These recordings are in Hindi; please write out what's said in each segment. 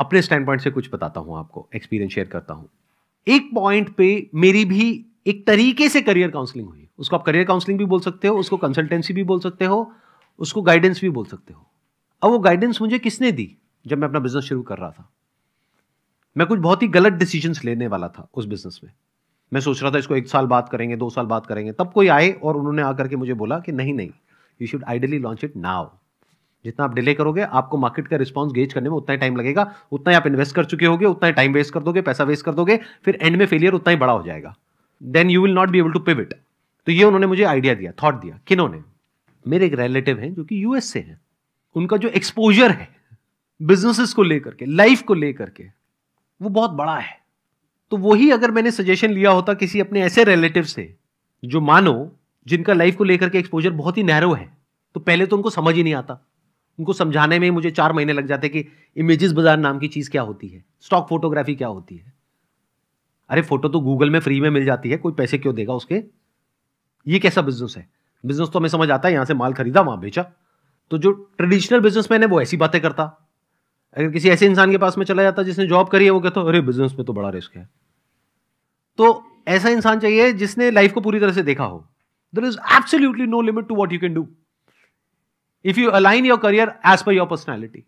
अपने स्टैंड पॉइंट से कुछ बताता हूँ आपको एक्सपीरियंस शेयर करता हूँ एक पॉइंट पे मेरी भी एक तरीके से करियर काउंसलिंग हुई उसको आप करियर काउंसलिंग भी बोल सकते हो उसको कंसल्टेंसी भी बोल सकते हो उसको गाइडेंस भी बोल सकते हो अब वो गाइडेंस मुझे किसने दी जब मैं अपना बिजनेस शुरू कर रहा था मैं कुछ बहुत ही गलत डिसीजंस लेने वाला था उस बिजनेस में मैं सोच रहा था इसको एक साल बात करेंगे दो साल बात करेंगे तब कोई आए और उन्होंने आकर के मुझे बोला कि नहीं नहीं you should ideally launch it now जितना आप डिले करोगे आपको मार्केट का रिस्पॉन्स गेज करने में उतना ही टाइम लगेगा उतना ही आप इन्वेस्ट कर चुके होगे उतना ही टाइम वेस्ट कर दोगे पैसा वेस्ट कर दोगे फिर एंड में फेलियर उतना ही बड़ा हो जाएगा then you will not be able to pivot तो ये उन्होंने मुझे आइडिया दिया थॉट दिया किन्होंने मेरे एक रिलेटिव हैं जो कि यूएस से हैं उनका जो एक्सपोजर है बिजनेसेस को लेकर के लाइफ को लेकर के वो बहुत बड़ा है तो वही अगर मैंने सजेशन लिया होता किसी अपने ऐसे रिलेटिव से जो मानो जिनका लाइफ को लेकर के एक्सपोजर बहुत ही नैरो है तो पहले तो उनको समझ ही नहीं आता उनको समझाने में मुझे चार महीने लग जाते कि इमेजेस बाजार नाम की चीज़ क्या होती है स्टॉक फोटोग्राफी क्या होती है अरे फोटो तो गूगल में फ्री में मिल जाती है कोई पैसे क्यों देगा उसके ये कैसा बिजनेस है बिजनेस तो हमें समझ आता है यहां से माल खरीदा वहां बेचा तो जो ट्रेडिशनल बिजनेस मैन है वो ऐसी बातें करता अगर किसी ऐसे इंसान के पास में चला जाता जिसने जॉब करी है वो कहता अरे बिजनेस में तो बड़ा रिस्क है तो ऐसा इंसान चाहिए जिसने लाइफ को पूरी तरह से देखा हो there is absolutely no limit to what you can do if you align your career as per your personality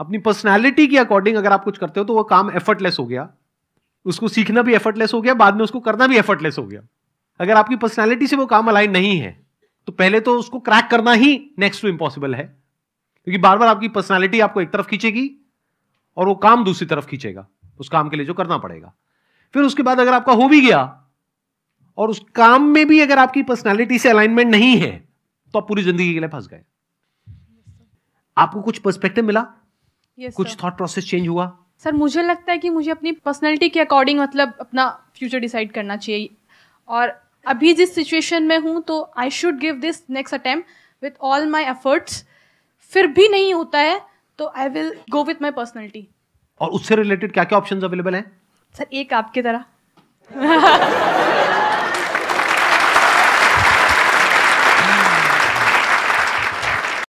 अपनी पर्सनैलिटी के अकॉर्डिंग अगर आप कुछ करते हो तो वो काम एफर्टलेस हो गया उसको सीखना भी एफर्टलेस हो गया बाद में उसको करना भी एफर्टलेस हो गया अगर आपकी पर्सनैलिटी से वो काम अलाइन नहीं है तो पहले तो उसको क्रैक करना ही नेक्स्ट टू इम्पॉसिबल है क्योंकि बार बार आपकी पर्सनैलिटी आपको एक तरफ खींचेगी और वो काम दूसरी तरफ खींचेगा उस काम के लिए जो करना पड़ेगा फिर उसके बाद अगर आपका हो भी गया और उस काम में भी अगर आपकी पर्सनैलिटी से अलाइनमेंट नहीं है तो आप पूरी जिंदगी के लिए फंस गए आपको कुछ पर्सपेक्टिव मिला yes, कुछ थॉट प्रोसेस चेंज हुआ सर मुझे लगता है कि मुझे अपनी पर्सनैलिटी के अकॉर्डिंग मतलब अपना फ्यूचर डिसाइड करना चाहिए और अभी जिस सिचुएशन में हूँ तो I should give this next attempt with all my efforts फिर भी नहीं होता है तो I will go with my personality और उससे रिलेटेड क्या क्या ऑप्शन अवेलेबल हैं सर एक आपके तरह